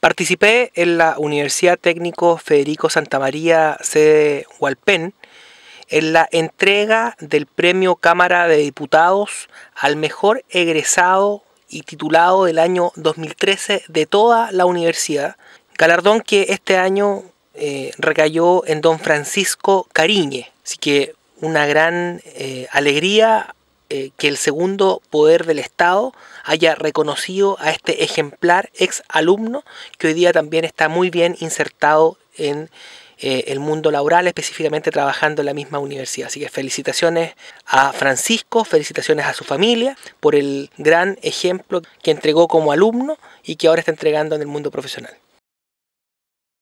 Participé en la Universidad Técnico Federico Santa María sede Hualpén, en la entrega del premio Cámara de Diputados al mejor egresado y titulado del año 2013 de toda la universidad, galardón que este año eh, recayó en don Francisco Cariñe. Así que una gran eh, alegría eh, que el segundo poder del Estado haya reconocido a este ejemplar ex alumno que hoy día también está muy bien insertado en eh, el mundo laboral, específicamente trabajando en la misma universidad. Así que felicitaciones a Francisco, felicitaciones a su familia por el gran ejemplo que entregó como alumno y que ahora está entregando en el mundo profesional.